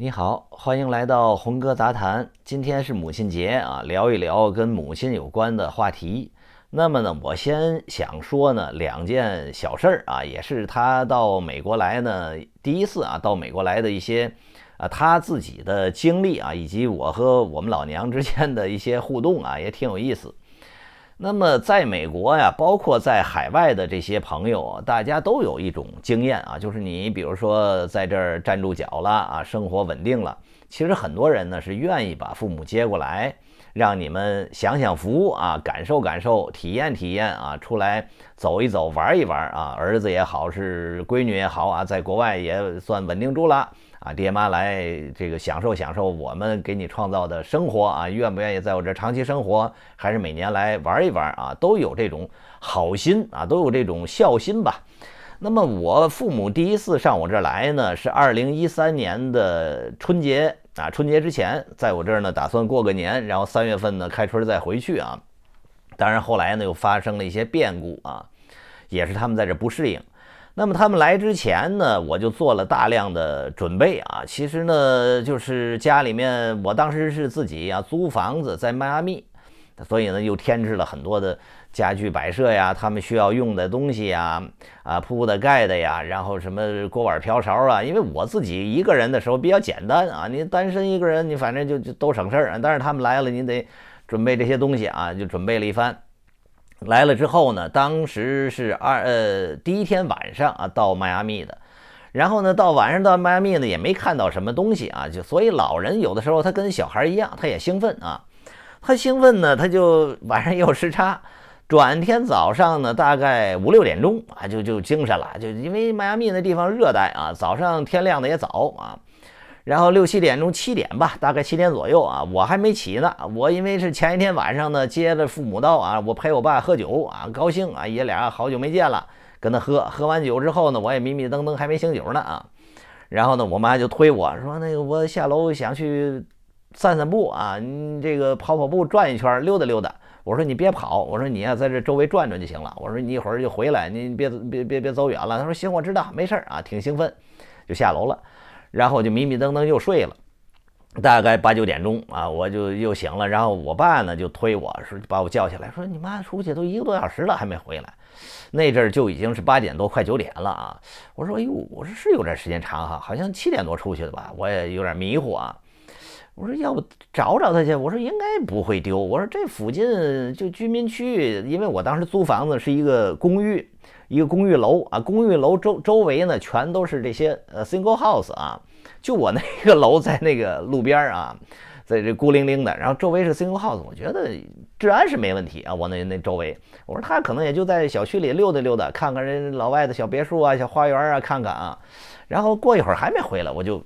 你好，欢迎来到红哥杂谈。今天是母亲节啊，聊一聊跟母亲有关的话题。那么呢，我先想说呢两件小事儿啊，也是他到美国来呢第一次啊，到美国来的一些啊他自己的经历啊，以及我和我们老娘之间的一些互动啊，也挺有意思。那么，在美国呀，包括在海外的这些朋友，大家都有一种经验啊，就是你比如说在这儿站住脚了啊，生活稳定了，其实很多人呢是愿意把父母接过来。让你们享享福啊，感受感受，体验体验啊，出来走一走，玩一玩啊，儿子也好，是闺女也好啊，在国外也算稳定住了啊，爹妈来这个享受享受我们给你创造的生活啊，愿不愿意在我这长期生活，还是每年来玩一玩啊，都有这种好心啊，都有这种孝心吧。那么我父母第一次上我这儿来呢，是二零一三年的春节啊，春节之前在我这儿呢，打算过个年，然后三月份呢开春再回去啊。当然后来呢又发生了一些变故啊，也是他们在这不适应。那么他们来之前呢，我就做了大量的准备啊。其实呢，就是家里面我当时是自己啊租房子在迈阿密。所以呢，又添置了很多的家具摆设呀，他们需要用的东西呀，啊铺的盖的呀，然后什么锅碗瓢勺啊。因为我自己一个人的时候比较简单啊，你单身一个人，你反正就就都省事儿。但是他们来了，你得准备这些东西啊，就准备了一番。来了之后呢，当时是二呃第一天晚上啊到迈阿密的，然后呢到晚上到迈阿密呢也没看到什么东西啊，就所以老人有的时候他跟小孩一样，他也兴奋啊。他兴奋呢，他就晚上也有时差，转天早上呢，大概五六点钟啊，就就精神了，就因为迈阿密那地方热带啊，早上天亮的也早啊，然后六七点钟、七点吧，大概七点左右啊，我还没起呢，我因为是前一天晚上呢，接了父母到啊，我陪我爸喝酒啊，高兴啊，爷俩好久没见了，跟他喝，喝完酒之后呢，我也迷迷瞪瞪还没醒酒呢啊，然后呢，我妈就推我说那个我下楼想去。散散步啊，你这个跑跑步，转一圈，溜达溜达。我说你别跑，我说你呀在这周围转转就行了。我说你一会儿就回来，你别别别别走远了。他说行，我知道，没事儿啊，挺兴奋，就下楼了，然后就迷迷瞪瞪又睡了。大概八九点钟啊，我就又醒了。然后我爸呢就推我说把我叫起来，说你妈出去都一个多小时了还没回来。那阵就已经是八点多快九点了啊。我说哎呦，我说是有点时间长哈，好像七点多出去的吧，我也有点迷糊啊。我说要不找找他去，我说应该不会丢。我说这附近就居民区，因为我当时租房子是一个公寓，一个公寓楼啊，公寓楼周周围呢全都是这些呃 single house 啊，就我那个楼在那个路边啊，在这孤零零的，然后周围是 single house，我觉得治安是没问题啊，我那那周围，我说他可能也就在小区里溜达溜达，看看人老外的小别墅啊、小花园啊，看看啊，然后过一会儿还没回来，我就。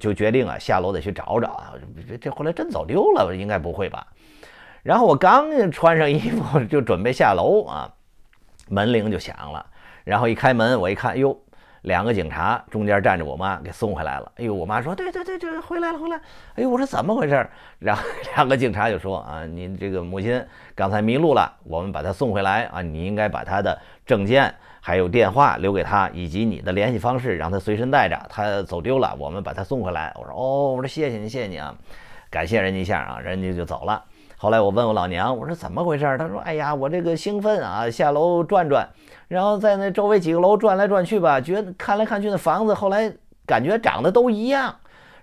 就决定啊，下楼得去找找啊。这这后来真走丢了，应该不会吧？然后我刚穿上衣服 就准备下楼啊，门铃就响了。然后一开门，我一看，哎呦，两个警察中间站着我妈，给送回来了。哎呦，我妈说：“对对对，这回来了，回来。”哎呦，我说怎么回事？然后 两个警察就说：“啊，您这个母亲刚才迷路了，我们把她送回来啊，你应该把她的证件。”还有电话留给他，以及你的联系方式，让他随身带着。他走丢了，我们把他送回来。我说哦，我说谢谢您，谢谢你啊，感谢人家一下啊，人家就走了。后来我问我老娘，我说怎么回事？她说哎呀，我这个兴奋啊，下楼转转，然后在那周围几个楼转来转去吧，觉得看来看去那房子，后来感觉长得都一样。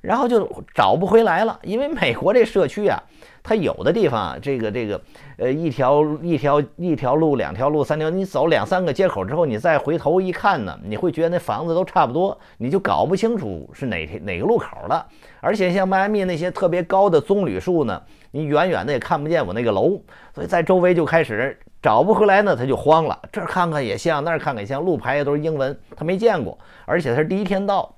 然后就找不回来了，因为美国这社区啊，它有的地方啊，这个这个，呃，一条一条一条路、两条路、三条，你走两三个街口之后，你再回头一看呢，你会觉得那房子都差不多，你就搞不清楚是哪哪个路口了。而且像迈阿密那些特别高的棕榈树呢，你远远的也看不见我那个楼，所以在周围就开始找不回来呢，他就慌了。这儿看看也像，那儿看看像，路牌也都是英文，他没见过，而且他是第一天到，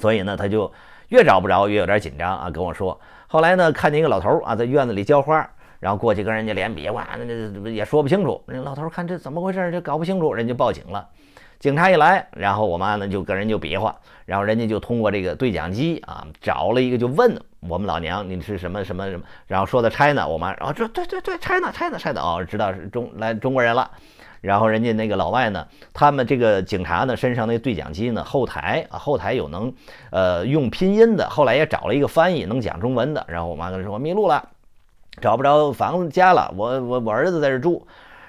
所以呢，他就。越找不着越有点紧张啊，跟我说。后来呢，看见一个老头啊在院子里浇花，然后过去跟人家脸比，划，那那也说不清楚。那老头看这怎么回事，这搞不清楚，人家报警了。警察一来，然后我妈呢就跟人就比划，然后人家就通过这个对讲机啊找了一个就问我们老娘，你是什么什么什么，然后说的拆呢，我妈然后说对对对，拆呢拆呢拆呢，哦，知道是中来中国人了。然后人家那个老外呢，他们这个警察呢，身上那对讲机呢，后台啊，后台有能呃用拼音的，后来也找了一个翻译能讲中文的。然后我妈跟他说：“我迷路了，找不着房子家了，我我我儿子在这住。”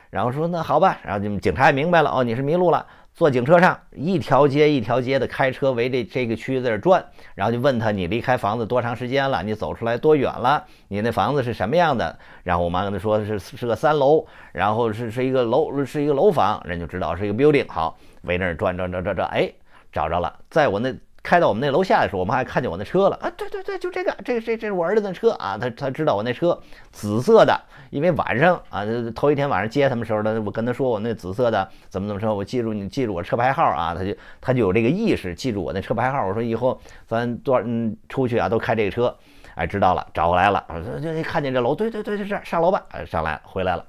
然后说：“那好吧。”然后警察也明白了哦，你是迷路了。坐警车上，一条街一条街的开车围着这个区域在这转，然后就问他：你离开房子多长时间了？你走出来多远了？你那房子是什么样的？然后我妈跟他说是是个三楼，然后是是一个楼是一个楼房，人就知道是一个 building。好，围那儿转转转转转，哎，找着了。在我那开到我们那楼下的时候，我妈还看见我那车了。啊，对对对，就这个，这个这这是我儿子的车啊，他他知道我那车紫色的。因为晚上啊，头一天晚上接他们时候呢，我跟他说我那紫色的怎么怎么着，我记住你记住我车牌号啊，他就他就有这个意识记住我那车牌号。我说以后咱多少嗯出去啊都开这个车，哎，知道了，找回来了，就看见这楼，对对对，就是上楼吧，上来回来了，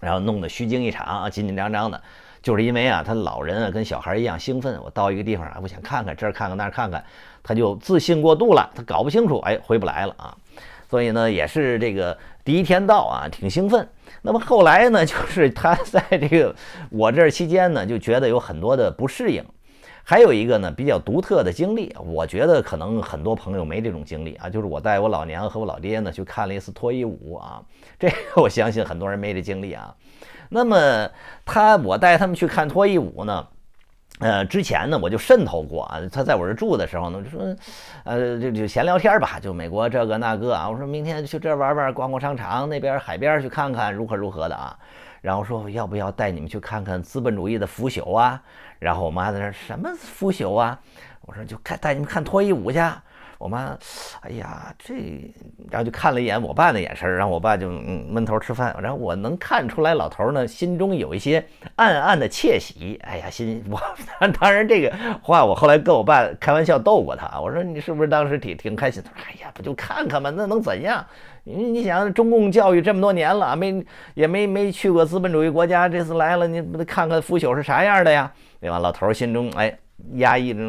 然后弄得虚惊一场啊，紧紧张张的，就是因为啊他老人啊跟小孩一样兴奋，我到一个地方啊，我想看看这儿看看那儿看看，他就自信过度了，他搞不清楚，哎，回不来了啊，所以呢也是这个。第一天到啊，挺兴奋。那么后来呢，就是他在这个我这期间呢，就觉得有很多的不适应。还有一个呢，比较独特的经历，我觉得可能很多朋友没这种经历啊，就是我带我老娘和我老爹呢去看了一次脱衣舞啊。这个我相信很多人没这经历啊。那么他我带他们去看脱衣舞呢。呃，之前呢我就渗透过啊，他在我这儿住的时候呢，我就说，呃，就就闲聊天吧，就美国这个那个啊，我说明天去这玩玩，逛逛商场，那边海边去看看如何如何的啊，然后说要不要带你们去看看资本主义的腐朽啊，然后我妈在那什么腐朽啊，我说就看带你们看脱衣舞去。我妈，哎呀，这，然后就看了一眼我爸的眼神，然后我爸就嗯闷头吃饭。然后我能看出来，老头呢心中有一些暗暗的窃喜。哎呀，心 我当然这个话，我后来跟我爸开玩笑逗过他，我说你是不是当时挺挺开心？他说哎呀，不就看看嘛，那能怎样？你你想，中共教育这么多年了啊，没也没没去过资本主义国家，这次来了，你看看腐朽是啥样的呀，对吧？老头心中哎。压抑着，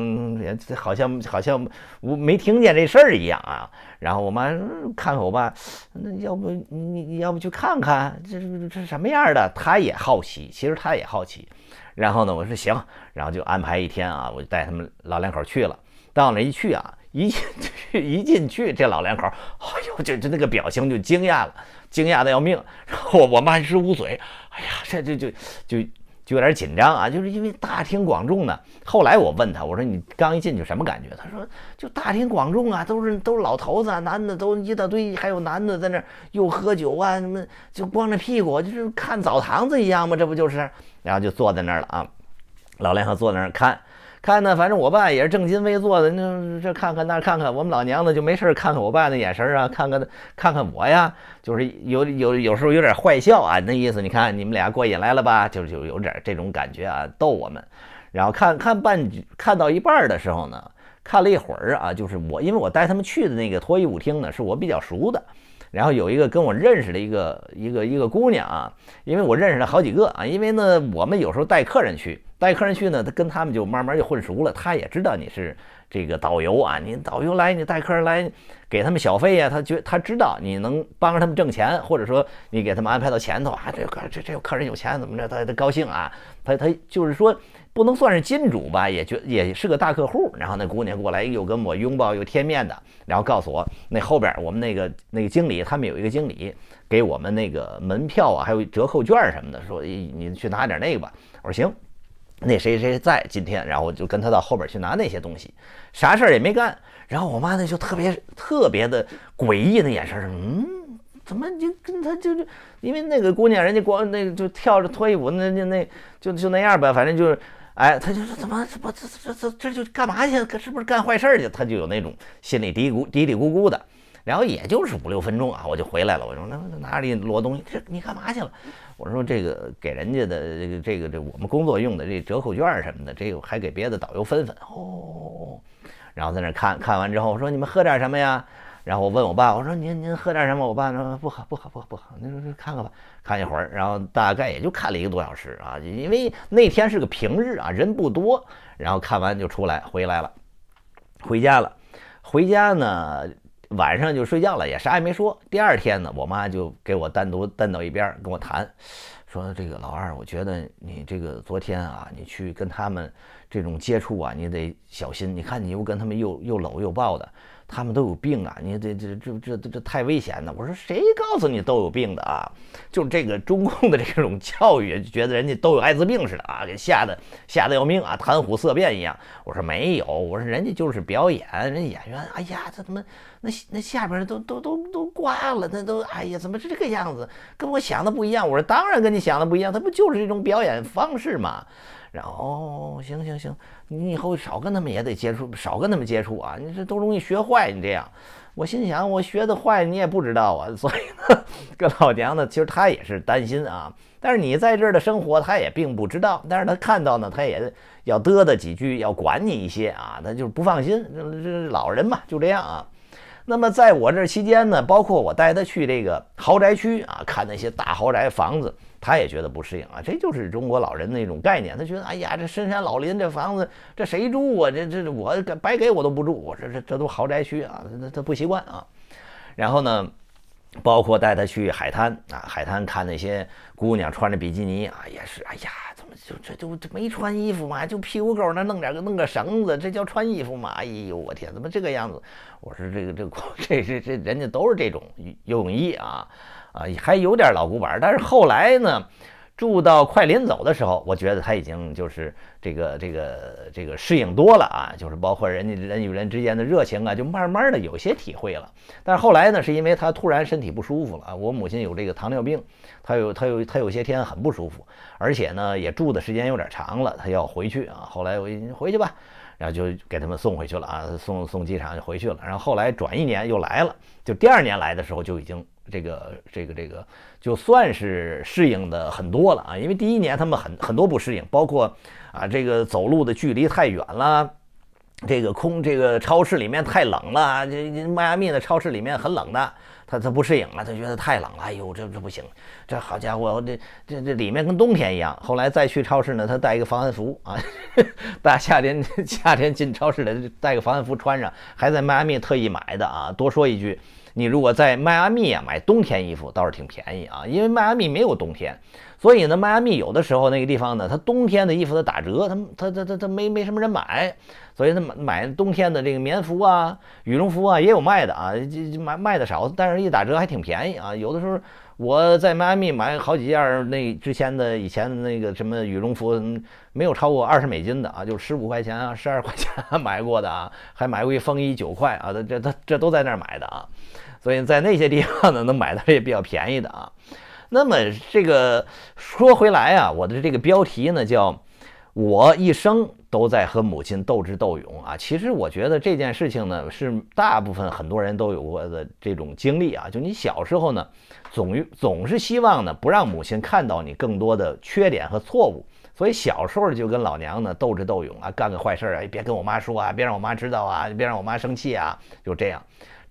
好像好像我没听见这事儿一样啊。然后我妈看看我爸，那要不你要不去看看这这什么样的？他也好奇，其实他也好奇。然后呢，我说行，然后就安排一天啊，我就带他们老两口去了。到那一去啊，一进去一进去，这老两口哎呦，就就那个表情就惊讶了，惊讶的要命。然后我妈一直捂嘴，哎呀，这这就就。就有点紧张啊，就是因为大庭广众的。后来我问他，我说你刚一进去什么感觉？他说就大庭广众啊，都是都是老头子、男的都一大堆，还有男的在那儿又喝酒啊，什么就光着屁股，就是看澡堂子一样嘛，这不就是？然后就坐在那儿了啊，老两口坐在那儿看。看呢，反正我爸也是正襟危坐的，那这看看那看看，我们老娘子就没事儿看看我爸那眼神儿啊，看看看看我呀，就是有有有时候有点坏笑啊，那意思你看你们俩过瘾来了吧，就就有点这种感觉啊，逗我们。然后看看半看到一半的时候呢，看了一会儿啊，就是我因为我带他们去的那个脱衣舞厅呢，是我比较熟的，然后有一个跟我认识的一个一个一个姑娘啊，因为我认识了好几个啊，因为呢我们有时候带客人去。带客人去呢，他跟他们就慢慢就混熟了。他也知道你是这个导游啊，你导游来，你带客人来，给他们小费呀。他觉他知道你能帮着他们挣钱，或者说你给他们安排到前头啊，这客这这客人有钱怎么着，他他高兴啊。他他就是说不能算是金主吧，也觉也是个大客户。然后那姑娘过来又跟我拥抱，又贴面的，然后告诉我那后边我们那个那个经理他们有一个经理给我们那个门票啊，还有折扣券什么的，说你去拿点那个吧。我说行。那谁谁在今天，然后我就跟他到后边去拿那些东西，啥事儿也没干。然后我妈那就特别特别的诡异的眼神，嗯，怎么就跟他就就，因为那个姑娘人家光那个就跳着脱衣舞，那就那就就那样吧，反正就是，哎，她就说怎么怎么这这这这就干嘛去？是不是干坏事去？她就有那种心里嘀咕嘀嘀咕咕的。然后也就是五六分钟啊，我就回来了。我说那哪里摞东西？这你干嘛去了？我说这个给人家的这个这个这我们工作用的这折扣券什么的，这个还给别的导游分分哦。然后在那看看完之后，我说你们喝点什么呀？然后我问我爸，我说您您喝点什么？我爸说不喝，不喝，不喝，不喝。您您看看吧，看一会儿。然后大概也就看了一个多小时啊，因为那天是个平日啊，人不多。然后看完就出来回来了，回家了。回家呢。晚上就睡觉了，也啥也没说。第二天呢，我妈就给我单独单到一边跟我谈，说：“这个老二，我觉得你这个昨天啊，你去跟他们这种接触啊，你得小心。你看你又跟他们又又搂又抱的。”他们都有病啊！你这这这这这太危险了！我说谁告诉你都有病的啊？就这个 中共的这种教育，觉得人家都有艾滋病似的啊，给吓得吓得要命啊，谈虎色变一样。我说没有，我说人家就是表演，人演员。哎呀，这怎么那那下边都都都都挂了？那都哎呀，怎么是这个样子？跟我想的不一样。我说当然跟你想的不一样，他不就是这种表演方式嘛。哦，行行行，你以后少跟他们也得接触，少跟他们接触啊！你这都容易学坏，你这样。我心想，我学的坏你也不知道啊，所以，呢，这老娘呢，其实他也是担心啊。但是你在这儿的生活，他也并不知道。但是他看到呢，他也要嘚嘚几句，要管你一些啊，他就是不放心。这这老人嘛，就这样啊。那么在我这期间呢，包括我带他去这个豪宅区啊，看那些大豪宅房子，他也觉得不适应啊。这就是中国老人那种概念，他觉得哎呀，这深山老林这房子，这谁住啊？这这我白给我都不住，我这这这都豪宅区啊，他他不习惯啊。然后呢，包括带他去海滩啊，海滩看那些姑娘穿着比基尼啊，也是哎呀。就这就这没穿衣服嘛，就屁股沟那弄点个弄个绳子，这叫穿衣服吗？哎呦，我天，怎么这个样子？我说这个这个 这这这人家都是这种游泳衣啊啊，还有点老古板。但是后来呢？住到快临走的时候，我觉得他已经就是这个这个这个适应多了啊，就是包括人家人与人之间的热情啊，就慢慢的有些体会了。但是后来呢，是因为他突然身体不舒服了啊，我母亲有这个糖尿病，他有他有他有些天很不舒服，而且呢也住的时间有点长了，他要回去啊。后来我回去吧，然后就给他们送回去了啊，送送机场就回去了。然后后来转一年又来了，就第二年来的时候就已经。这个这个这个就算是适应的很多了啊，因为第一年他们很很多不适应，包括啊这个走路的距离太远了，这个空这个超市里面太冷了，这这迈阿密的超市里面很冷的，他他不适应了，他觉得太冷了，哎呦这这不行，这好家伙这这这里面跟冬天一样，后来再去超市呢，他带一个防寒服啊，大夏天 夏天进超市的带个防寒服穿上，还在迈阿密特意买的啊，多说一句。你如果在迈阿密啊买冬天衣服倒是挺便宜啊，因为迈阿密没有冬天，所以呢，迈阿密有的时候那个地方呢，它冬天的衣服它打折，它它它它它没没什么人买，所以它买买冬天的这个棉服啊、羽绒服啊也有卖的啊，就就卖卖的少，但是一打折还挺便宜啊。有的时候我在迈阿密买好几件那之前的以前的那个什么羽绒服没有超过二十美金的啊，就十五块钱啊、十二块钱买过的啊，还买过一风衣九块啊，这这这都在那儿买的啊。所以在那些地方呢，能买到也比较便宜的啊。那么这个说回来啊，我的这个标题呢叫“我一生都在和母亲斗智斗勇”啊。其实我觉得这件事情呢，是大部分很多人都有过的这种经历啊。就你小时候呢，总总是希望呢，不让母亲看到你更多的缺点和错误，所以小时候就跟老娘呢斗智斗勇啊，干个坏事啊，别跟我妈说啊，别让我妈知道啊，别让我妈生气啊，就这样。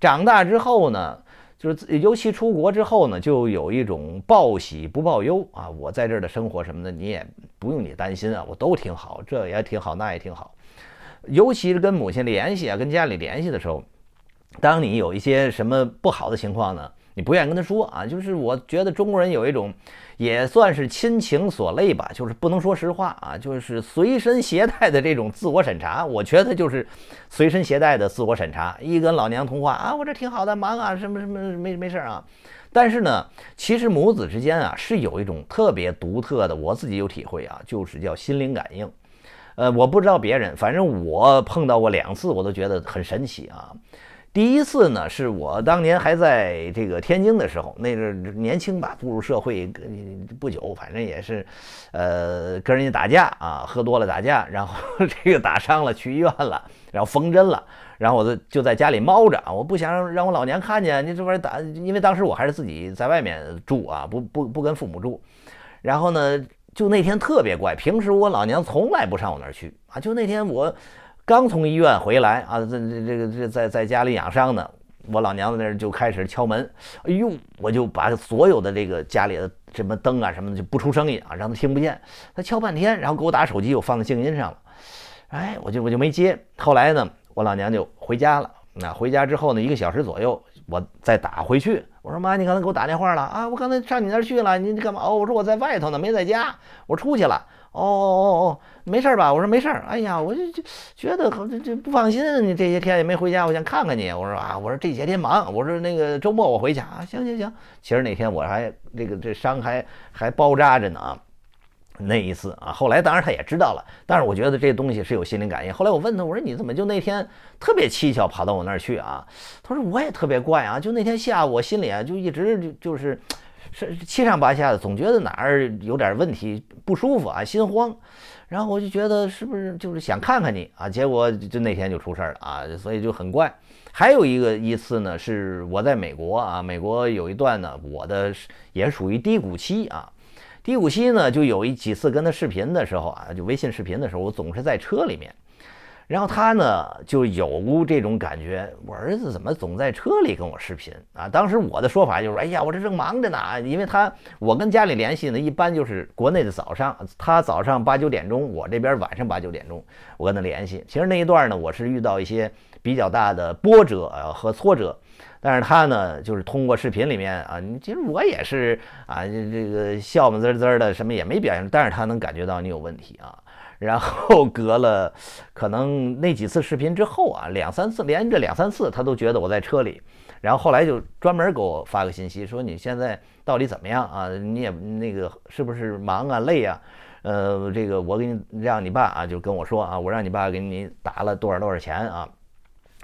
长大之后呢，就是尤其出国之后呢，就有一种报喜不报忧啊。我在这儿的生活什么的，你也不用你担心啊，我都挺好，这也挺好，那也挺好。尤其是跟母亲联系啊，跟家里联系的时候，当你有一些什么不好的情况呢？你不愿意跟他说啊，就是我觉得中国人有一种，也算是亲情所累吧，就是不能说实话啊，就是随身携带的这种自我审查。我觉得就是随身携带的自我审查。一跟老娘通话啊，我这挺好的，忙啊，什么什么没没事啊。但是呢，其实母子之间啊，是有一种特别独特的，我自己有体会啊，就是叫心灵感应。呃，我不知道别人，反正我碰到过两次，我都觉得很神奇啊。第一次呢，是我当年还在这个天津的时候，那阵年轻吧，步入社会不久，反正也是，呃，跟人家打架啊，喝多了打架，然后这个打伤了，去医院了，然后缝针了，然后我就就在家里猫着，我不想让我老娘看见你这玩意打，因为当时我还是自己在外面住啊，不不不跟父母住，然后呢，就那天特别怪，平时我老娘从来不上我那儿去啊，就那天我。刚从医院回来啊，这这这个这在在家里养伤呢。我老娘在那儿就开始敲门，哎呦，我就把所有的这个家里的什么灯啊什么的就不出声音啊，让他听不见。他敲半天，然后给我打手机，我放在静音上了。哎，我就我就没接。后来呢，我老娘就回家了。那回家之后呢，一个小时左右，我再打回去，我说妈，你刚才给我打电话了啊？我刚才上你那儿去了，你你干嘛？哦，我说我在外头呢，没在家，我出去了。哦哦哦哦，没事儿吧？我说没事儿。哎呀，我就就觉得这这不放心。你这些天也没回家，我想看看你。我说啊，我说这些天忙。我说那个周末我回去啊。行行行。其实那天我还这个这伤还还包扎着呢啊。那一次啊，后来当然他也知道了，但是我觉得这东西是有心灵感应。后来我问他，我说你怎么就那天特别蹊跷跑到我那儿去啊？他说我也特别怪啊，就那天下午我心里啊就一直就就是。是七上八下的，总觉得哪儿有点问题不舒服啊，心慌。然后我就觉得是不是就是想看看你啊，结果就那天就出事儿了啊，所以就很怪。还有一个一次呢，是我在美国啊，美国有一段呢，我的也属于低谷期啊。低谷期呢，就有一几次跟他视频的时候啊，就微信视频的时候，我总是在车里面。然后他呢就有这种感觉，我儿子怎么总在车里跟我视频啊？当时我的说法就是，哎呀，我这正忙着呢。因为他我跟家里联系呢，一般就是国内的早上，他早上八九点钟，我这边晚上八九点钟，我跟他联系。其实那一段呢，我是遇到一些比较大的波折啊和挫折，但是他呢就是通过视频里面啊，其实我也是啊，这个笑么滋滋的，什么也没表现，但是他能感觉到你有问题啊。然后隔了，可能那几次视频之后啊，两三次连着两三次，他都觉得我在车里。然后后来就专门给我发个信息说：“你现在到底怎么样啊？你也那个是不是忙啊、累啊？呃，这个我给你让你爸啊，就跟我说啊，我让你爸给你打了多少多少钱啊，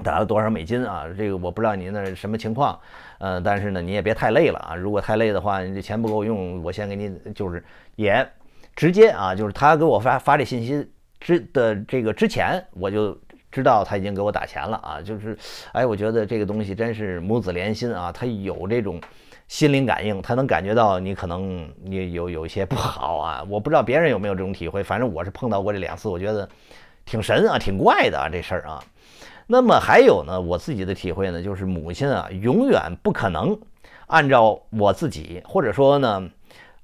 打了多少美金啊？这个我不知道你那什么情况，呃，但是呢你也别太累了啊。如果太累的话，你这钱不够用，我先给你就是也。”直接啊，就是他给我发发这信息之的这个之前，我就知道他已经给我打钱了啊。就是，哎，我觉得这个东西真是母子连心啊，他有这种心灵感应，他能感觉到你可能你有有一些不好啊。我不知道别人有没有这种体会，反正我是碰到过这两次，我觉得挺神啊，挺怪的啊这事儿啊。那么还有呢，我自己的体会呢，就是母亲啊，永远不可能按照我自己或者说呢。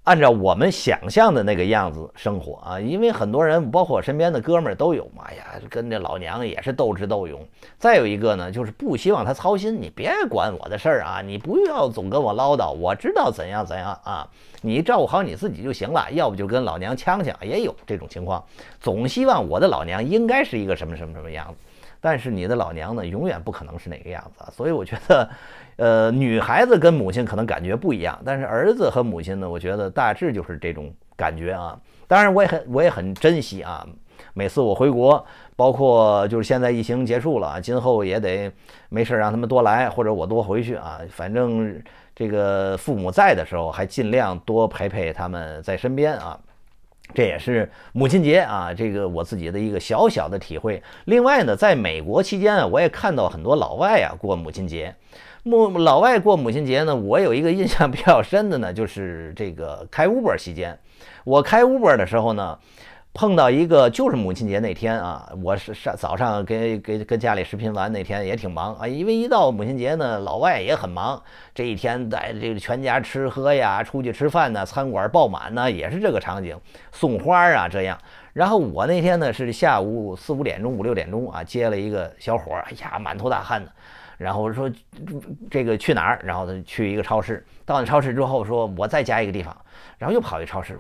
按照我们想象的那个样子生活啊，因为很多人，包括我身边的哥们儿都有嘛呀，跟这老娘也是斗智斗勇。再有一个呢，就是不希望他操心，你别管我的事儿啊，你不要总跟我唠叨，我知道怎样怎样啊，你照顾好你自己就行了。要不就跟老娘呛呛，也有这种情况，总希望我的老娘应该是一个什么什么什么样子，但是你的老娘呢，永远不可能是那个样子，啊，所以我觉得。呃，女孩子跟母亲可能感觉不一样，但是儿子和母亲呢，我觉得大致就是这种感觉啊。当然，我也很我也很珍惜啊。每次我回国，包括就是现在疫情结束了，今后也得没事让他们多来，或者我多回去啊。反正这个父母在的时候，还尽量多陪陪他们在身边啊。这也是母亲节啊，这个我自己的一个小小的体会。另外呢，在美国期间啊，我也看到很多老外啊过母亲节。母老外过母亲节呢，我有一个印象比较深的呢，就是这个开 Uber 期间，我开 Uber 的时候呢，碰到一个就是母亲节那天啊，我是上早上跟跟跟家里视频完那天也挺忙啊，因为一到母亲节呢，老外也很忙，这一天在这个全家吃喝呀，出去吃饭呢，餐馆爆满呢，也是这个场景，送花啊这样。然后我那天呢是下午四五点钟五六点钟啊，接了一个小伙儿，哎呀，满头大汗的。然后我说，这个去哪儿？然后他去一个超市，到那超市之后说，我再加一个地方，然后又跑一超市，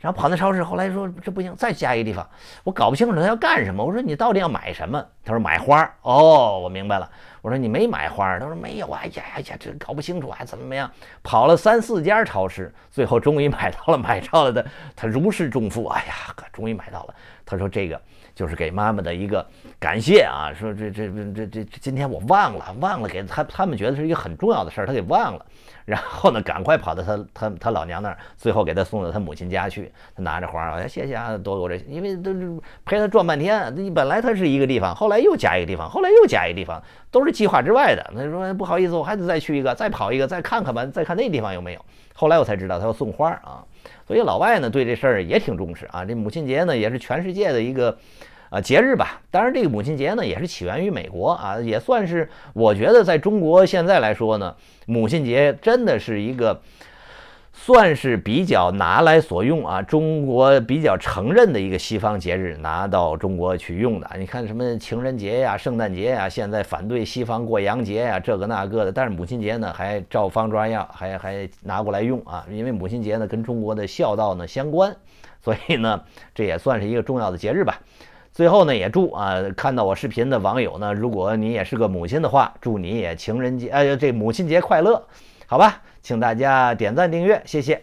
然后跑那超市后来说这不行，再加一个地方，我搞不清楚他要干什么。我说你到底要买什么？他说买花。哦，我明白了。我说你没买花儿，他说没有啊，哎呀哎呀，这搞不清楚啊，怎么样？跑了三四家超市，最后终于买到了，买着了，的，他如释重负，哎呀，可终于买到了。他说这个就是给妈妈的一个感谢啊，说这这这这今天我忘了忘了给他他们觉得是一个很重要的事儿，他给忘了。然后呢，赶快跑到他他他老娘那儿，最后给他送到他母亲家去。他拿着花，我说谢谢啊，多多这，因为都陪他转半天。你本来他是一个地方，后来又加一个地方，后来又加一个地方，都是计划之外的。他说不好意思，我还得再去一个，再跑一个，再看看吧，再看那地方有没有。后来我才知道他要送花啊。所以老外呢对这事儿也挺重视啊。这母亲节呢也是全世界的一个。啊，节日吧，当然这个母亲节呢也是起源于美国啊，也算是我觉得在中国现在来说呢，母亲节真的是一个算是比较拿来所用啊，中国比较承认的一个西方节日拿到中国去用的。你看什么情人节呀、圣诞节呀，现在反对西方过洋节呀，这个那个的，但是母亲节呢还照方抓药，还还拿过来用啊，因为母亲节呢跟中国的孝道呢相关，所以呢这也算是一个重要的节日吧。最后呢，也祝啊看到我视频的网友呢，如果你也是个母亲的话，祝你也情人节呃这母亲节快乐，好吧，请大家点赞订阅，谢谢。